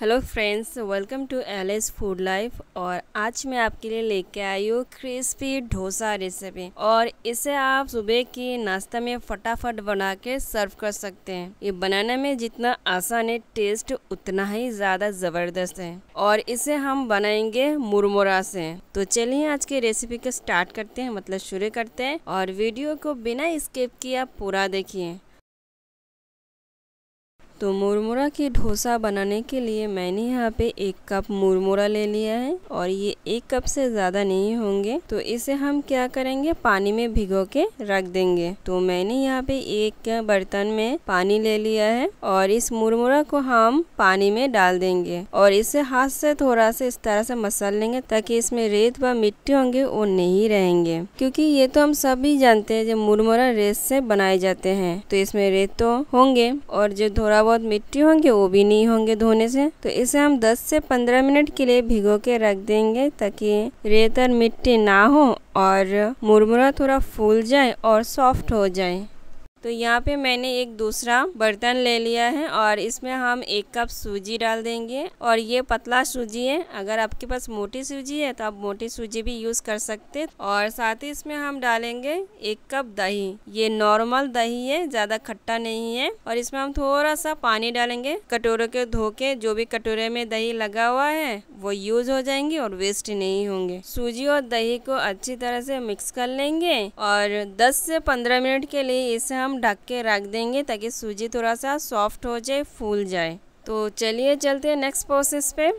hello friends welcome to Elis food life और आज मैं आपके लिए लेके आई हूँ क्रिस्पी डोसा रेसिपी और इसे आप सुबह की नाश्ता में फटाफट बना के सर्व कर सकते हैं ये बनाने में जितना आसान है टेस्ट उतना ही ज़्यादा ज़बरदस्त है और इसे हम बनाएंगे मुरमुरा से तो चलिए आज की रेसिपी को स्टार्ट करते हैं मतलब शुरू करते हैं और वीडियो को बिना स्किप किया पूरा देखिए तो मुरमुरा की ढोसा बनाने के लिए मैंने यहाँ पे एक कप मुरमुरा ले लिया है और ये एक कप से ज़्यादा नहीं होंगे तो इसे हम क्या करेंगे पानी में भिगो के रख देंगे तो मैंने यहाँ पे एक बर्तन में पानी ले लिया है और इस मुरमुरा को हम पानी में डाल देंगे और इसे हाथ से थोड़ा सा इस तरह से मसल लेंगे ताकि इसमें रेत व मिट्टी होंगे वो नहीं रहेंगे क्योंकि ये तो हम सभी जानते हैं जो मुरमुरा रेत से बनाए जाते हैं तो इसमें रेत तो होंगे और जो थोड़ा बहुत मिट्टी होंगे वो भी नहीं होंगे धोने से तो इसे हम 10 से 15 मिनट के लिए भिगो के रख देंगे ताकि रेतर मिट्टी ना हो और मुरमुरा थोड़ा फूल जाए और सॉफ्ट हो जाए तो यहाँ पे मैंने एक दूसरा बर्तन ले लिया है और इसमें हम एक कप सूजी डाल देंगे और ये पतला सूजी है अगर आपके पास मोटी सूजी है तो आप मोटी सूजी भी यूज़ कर सकते और साथ ही इसमें हम डालेंगे एक कप दही ये नॉर्मल दही है ज़्यादा खट्टा नहीं है और इसमें हम थोड़ा सा पानी डालेंगे कटोरे के धोके जो भी कटोरे में दही लगा हुआ है वो यूज हो जाएंगे और वेस्ट नहीं होंगे सूजी और दही को अच्छी तरह से मिक्स कर लेंगे और 10 से 15 मिनट के लिए इसे हम हम ढक के रख देंगे ताकि सूजी थोड़ा सा सॉफ्ट हो जाए फूल जाए तो चलिए चलते हैं नेक्स्ट प्रोसेस पे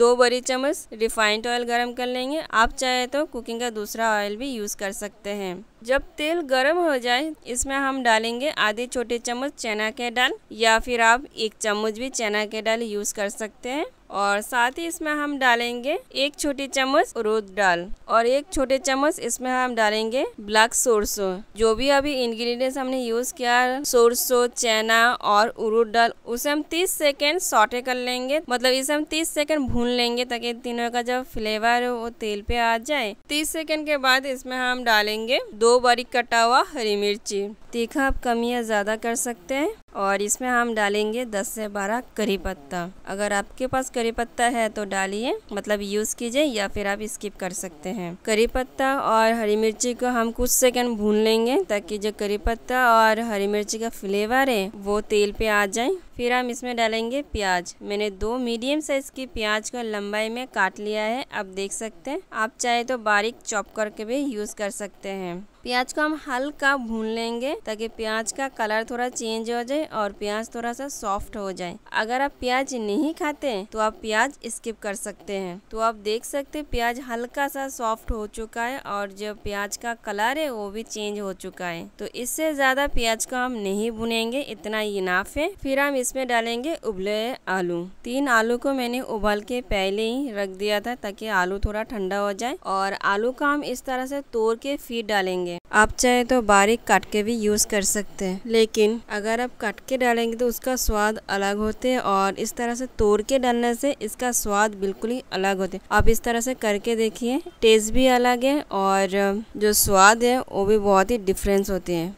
दो बड़ी चम्मच रिफाइंड ऑयल गरम कर लेंगे आप चाहे तो कुकिंग का दूसरा ऑयल भी यूज़ कर सकते हैं जब तेल गरम हो जाए इसमें हम डालेंगे आधे छोटे चम्मच चना के डाल या फिर आप एक चम्मच भी चना के डाल यूज़ कर सकते हैं और साथ ही इसमें हम डालेंगे एक छोटी चम्मच अरूद डाल और एक छोटे चम्मच इसमें हम डालेंगे ब्लैक सोरसो जो भी अभी इंग्रेडिएंट्स हमने यूज़ किया सोरसो चना और उरूद डाल उसे हम 30 सेकेंड सॉटे कर लेंगे मतलब इसे हम 30 सेकेंड भून लेंगे ताकि तीनों का जब फ्लेवर वो तेल पे आ जाए 30 सेकेंड के बाद इसमें हम डालेंगे दो बारीक कटा हुआ हरी मिर्ची तीखा आप कम या ज़्यादा कर सकते हैं और इसमें हम डालेंगे 10 से 12 करी पत्ता अगर आपके पास करी पत्ता है तो डालिए मतलब यूज़ कीजिए या फिर आप स्किप कर सकते हैं करी पत्ता और हरी मिर्ची को हम कुछ सेकंड भून लेंगे ताकि जो करी पत्ता और हरी मिर्ची का फ्लेवर है वो तेल पे आ जाए फिर हम इसमें डालेंगे प्याज मैंने दो मीडियम साइज़ की प्याज को लंबाई में काट लिया है आप देख सकते हैं आप चाहे तो बारीक चॉप करके भी यूज़ कर सकते हैं प्याज को हम हल्का भून लेंगे ताकि प्याज का कलर थोड़ा चेंज हो जाए और प्याज थोड़ा सा सॉफ्ट हो जाए अगर आप प्याज नहीं खाते हैं तो आप प्याज स्किप कर सकते हैं तो आप देख सकते हैं प्याज हल्का सा सॉफ्ट हो चुका है और जो प्याज का कलर है वो भी चेंज हो चुका है तो इससे ज़्यादा प्याज को हम नहीं भुनेंगे इतना इनाफ है फिर हम इस इसमें डालेंगे उबले आलू तीन आलू को मैंने उबाल के पहले ही रख दिया था ताकि आलू थोड़ा ठंडा हो जाए और आलू का हम इस तरह से तोड़ के फिर डालेंगे आप चाहे तो बारीक काट के भी यूज़ कर सकते हैं लेकिन अगर आप काट के डालेंगे तो उसका स्वाद अलग होते है और इस तरह से तोड़ के डालने से इसका स्वाद बिल्कुल ही अलग होते आप इस तरह से करके देखिए टेस्ट भी अलग है और जो स्वाद है वो भी बहुत ही डिफरेंस होते हैं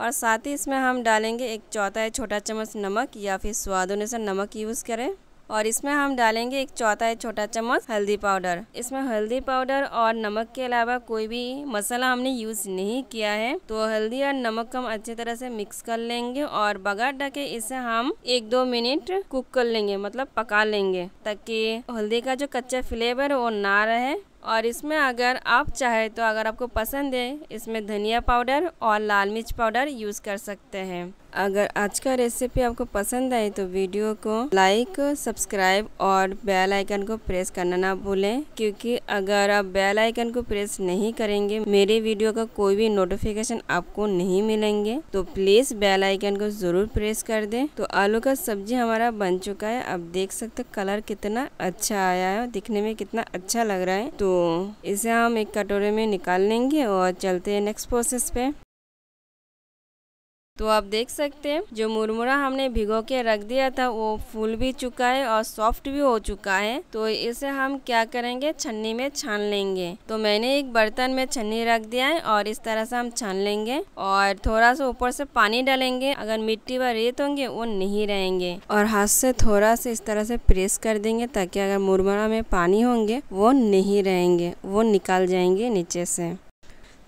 और साथ ही इसमें हम डालेंगे एक चौथाई छोटा चम्मच नमक या फिर स्वाद अनुसार नमक यूज़ करें और इसमें हम डालेंगे एक चौथाई छोटा चम्मच हल्दी पाउडर इसमें हल्दी पाउडर और नमक के अलावा कोई भी मसाला हमने यूज़ नहीं किया है तो हल्दी और नमक हम अच्छी तरह से मिक्स कर लेंगे और बगैर ढके इसे हम एक दो मिनट कुक कर लेंगे मतलब पका लेंगे ताकि हल्दी का जो कच्चा फ्लेवर है वो ना रहे और इसमें अगर आप चाहें तो अगर आपको पसंद है इसमें धनिया पाउडर और लाल मिर्च पाउडर यूज़ कर सकते हैं अगर आज का रेसिपी आपको पसंद आए तो वीडियो को लाइक सब्सक्राइब और बेल आइकन को प्रेस करना ना भूलें क्योंकि अगर आप बेल आइकन को प्रेस नहीं करेंगे मेरे वीडियो का कोई भी नोटिफिकेशन आपको नहीं मिलेंगे तो प्लीज़ बेल आइकन को ज़रूर प्रेस कर दें तो आलू का सब्जी हमारा बन चुका है आप देख सकते कलर कितना अच्छा आया है दिखने में कितना अच्छा लग रहा है तो इसे हम एक कटोरे में निकाल लेंगे और चलते हैं नेक्स्ट प्रोसेस पे तो आप देख सकते हैं जो मुरमुरा हमने भिगो के रख दिया था वो फूल भी चुका है और सॉफ्ट भी हो चुका है तो इसे हम क्या करेंगे छन्नी में छान लेंगे तो मैंने एक बर्तन में छन्नी रख दिया है और इस तरह से हम छान लेंगे और थोड़ा सा ऊपर से पानी डालेंगे अगर मिट्टी व रेत होंगे वो नहीं रहेंगे और हाथ से थोड़ा सा इस तरह से प्रेस कर देंगे ताकि अगर मुरमुरा में पानी होंगे वो नहीं रहेंगे वो निकाल जाएंगे नीचे से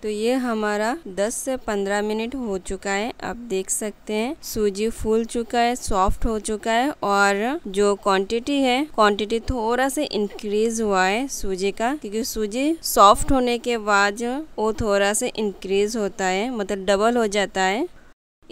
तो ये हमारा 10 से 15 मिनट हो चुका है आप देख सकते हैं सूजी फूल चुका है सॉफ्ट हो चुका है और जो क्वांटिटी है क्वांटिटी थोड़ा सा इंक्रीज हुआ है सूजी का क्योंकि सूजी सॉफ्ट होने के बाद वो थोड़ा सा इंक्रीज होता है मतलब डबल हो जाता है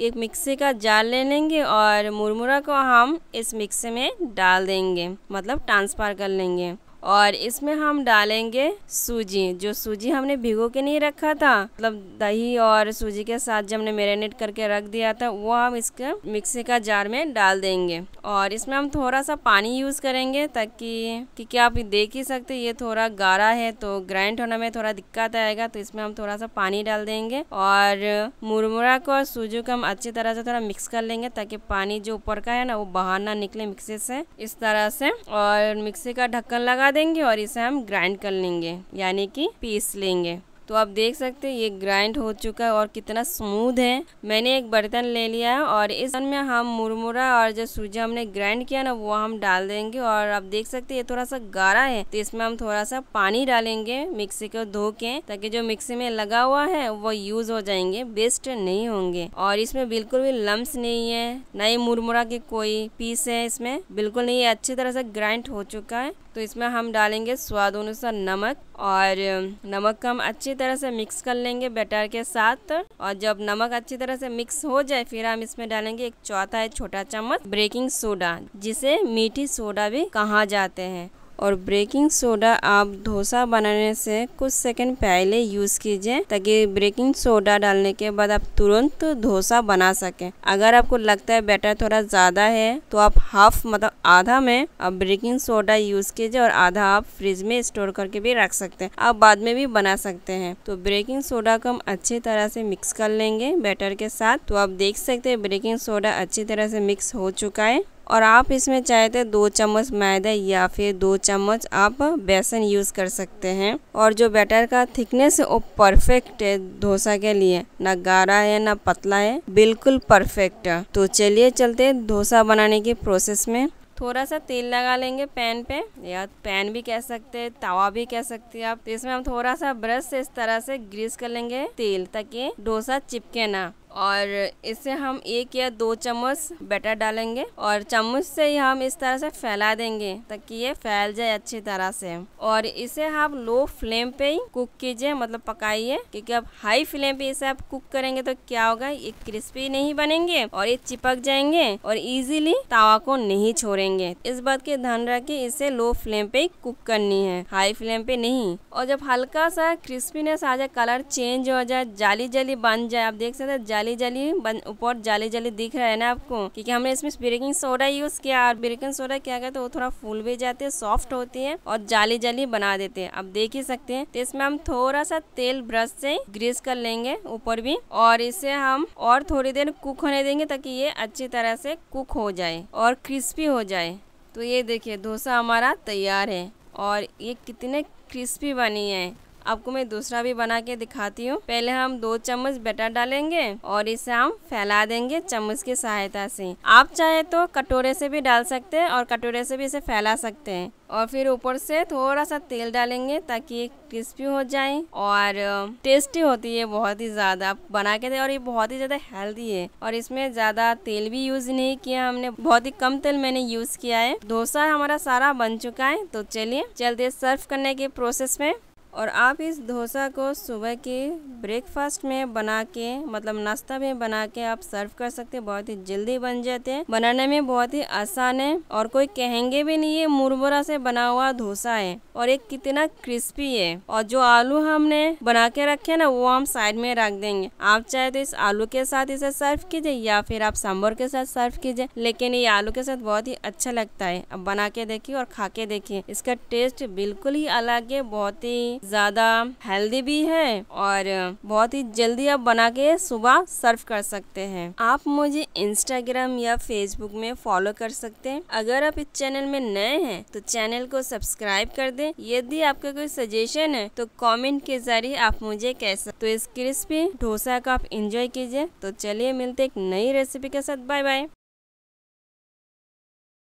एक मिक्सी का जाल ले लेंगे और मुरमुरा को हम इस मिक्सी में डाल देंगे मतलब ट्रांसफ़र कर लेंगे और इसमें हम डालेंगे सूजी जो सूजी हमने भिगो के नहीं रखा था मतलब दही और सूजी के साथ जो हमने मैरिनेट करके रख दिया था वो हम इसके मिक्सी का जार में डाल देंगे और इसमें हम थोड़ा सा पानी यूज़ करेंगे ताकि क्योंकि आप देख ही सकते ये थोड़ा गाढ़ा है तो ग्राइंड होने में थोड़ा दिक्कत आएगा तो इसमें हम थोड़ा सा पानी डाल देंगे और मुरमुरा को और सूजी को हम अच्छी तरह से थोड़ा मिक्स कर लेंगे ताकि पानी जो ऊपर का है ना वो बाहर ना निकले मिक्सी से इस तरह से और मिक्सी का ढक्कन लगा लगा देंगे और इसे हम ग्राइंड कर लेंगे यानी कि पीस लेंगे तो आप देख सकते हैं ये ग्राइंड हो चुका है और कितना स्मूथ है मैंने एक बर्तन ले लिया है और इस में हम मुरमुरा और जो सूजी हमने ग्राइंड किया ना वो हम डाल देंगे और आप देख सकते हैं ये थोड़ा सा गाढ़ा है तो इसमें हम थोड़ा सा पानी डालेंगे मिक्सी को धो के ताकि जो मिक्सी में लगा हुआ है वो यूज हो जाएंगे वेस्ट नहीं होंगे और इसमें बिल्कुल भी लम्ब नहीं है न ही मुरमुरा के कोई पीस है इसमें बिल्कुल नहीं अच्छी तरह से ग्राइंड हो चुका है तो इसमें हम डालेंगे स्वाद अनुसार नमक और नमक का हम अच्छी तरह से मिक्स कर लेंगे बैटर के साथ और जब नमक अच्छी तरह से मिक्स हो जाए फिर हम इसमें डालेंगे एक चौथा है छोटा चम्मच बेकिंग सोडा जिसे मीठी सोडा भी कहा जाते हैं और बेकिंग सोडा आप डोसा बनाने से कुछ सेकंड पहले यूज़ कीजिए ताकि बेकिंग सोडा डालने के बाद आप तुरंत डोसा बना सके अगर आपको लगता है बैटर थोड़ा ज़्यादा है तो आप हाफ मतलब आधा में आप बेकिंग सोडा यूज़ कीजिए और आधा आप फ्रिज में स्टोर करके भी रख सकते हैं आप बाद में भी बना सकते हैं तो बेकिंग सोडा को हम अच्छी तरह से मिक्स कर लेंगे बैटर के साथ तो आप देख सकते हैं बेकिंग सोडा अच्छी तरह से मिक्स हो चुका है और आप इसमें चाहे तो दो चम्मच मैदा या फिर दो चम्मच आप बेसन यूज़ कर सकते हैं और जो बैटर का थिकनेस है वो परफेक्ट है डोसा के लिए ना गाढ़ा है ना पतला है बिल्कुल परफेक्ट तो चलिए चलते डोसा बनाने के प्रोसेस में थोड़ा सा तेल लगा लेंगे पैन पे या पैन भी कह सकते हैं तवा भी कह सकते हैं आप तो इसमें हम थोड़ा सा ब्रश से इस तरह से ग्रीस कर लेंगे तेल ताकि डोसा चिपके ना और इसे हम एक या दो चम्मच बैटर डालेंगे और चम्मच से ही हम इस तरह से फैला देंगे ताकि ये फैल जाए अच्छी तरह से और इसे आप हाँ लो फ्लेम पे ही कुक कीजिए मतलब पकाइए क्योंकि अब हाई फ्लेम पे इसे आप कुक करेंगे तो क्या होगा ये क्रिस्पी नहीं बनेंगे और ये चिपक जाएंगे और इजीली तावा को नहीं छोड़ेंगे इस बात की ध्यान रखे इसे लो फ्लेम पे कुक करनी है हाई फ्लेम पे नहीं और जब हल्का सा क्रिस्पीनेस आ जाए कलर चेंज हो जाए जाली जाली बन जाए आप देख सकते हैं जाली जाली बन ऊपर जाली जाली दिख रहा है ना आपको क्योंकि हमने इसमें बेकिंग सोडा यूज किया और बेकिंग सोडा क्या करते वो थोड़ा फूल भी जाते हैं सॉफ्ट होती है और जाली जाली बना देते हैं आप देख ही सकते हैं तो इसमें हम थोड़ा सा तेल ब्रश से ग्रीस कर लेंगे ऊपर भी और इसे हम और थोड़ी देर कुक होने देंगे ताकि ये अच्छी तरह से कुक हो जाए और क्रिस्पी हो जाए तो ये देखिए डोसा हमारा तैयार है और ये कितने क्रिस्पी बनी है आपको मैं दूसरा भी बना के दिखाती हूँ पहले हम दो चम्मच बेटर डालेंगे और इसे हम फैला देंगे चम्मच की सहायता से आप चाहे तो कटोरे से भी डाल सकते हैं और कटोरे से भी इसे फैला सकते हैं और फिर ऊपर से थोड़ा सा तेल डालेंगे ताकि क्रिस्पी हो जाए और टेस्टी होती है बहुत ही ज़्यादा आप बना के दे और ये बहुत ही ज़्यादा हेल्दी है और इसमें ज़्यादा तेल भी यूज़ नहीं किया हमने बहुत ही कम तेल मैंने यूज़ किया है डोसा हमारा सारा बन चुका है तो चलिए जल्दी सर्व करने के प्रोसेस में और आप इस डोसा को सुबह के ब्रेकफास्ट में बना के मतलब नाश्ता में बना के आप सर्व कर सकते हैं बहुत ही जल्दी बन जाते हैं बनाने में बहुत ही आसान है और कोई कहेंगे भी नहीं ये मुरमुरा से बना हुआ डोसा है और ये कितना क्रिस्पी है और जो आलू हमने बना के रखे ना वो हम साइड में रख देंगे आप चाहे तो इस आलू के साथ इसे सर्व कीजिए या फिर आप सांभर के साथ सर्व कीजिए लेकिन ये आलू के साथ बहुत ही अच्छा लगता है अब बना के देखिए और खा के देखिए इसका टेस्ट बिल्कुल ही अलग है बहुत ही ज्यादा हेल्दी भी है और बहुत ही जल्दी आप बना के सुबह सर्व कर सकते हैं आप मुझे इंस्टाग्राम या फेसबुक में फॉलो कर सकते हैं अगर आप इस चैनल में नए हैं तो चैनल को सब्सक्राइब कर दे सकते यदि आपका कोई सजेशन है तो कमेंट के जरिए आप मुझे कैसा तो इस क्रिस्पी डोसा का आप इंजॉय कीजिए तो चलिए मिलते एक नई रेसिपी के साथ बाय बाय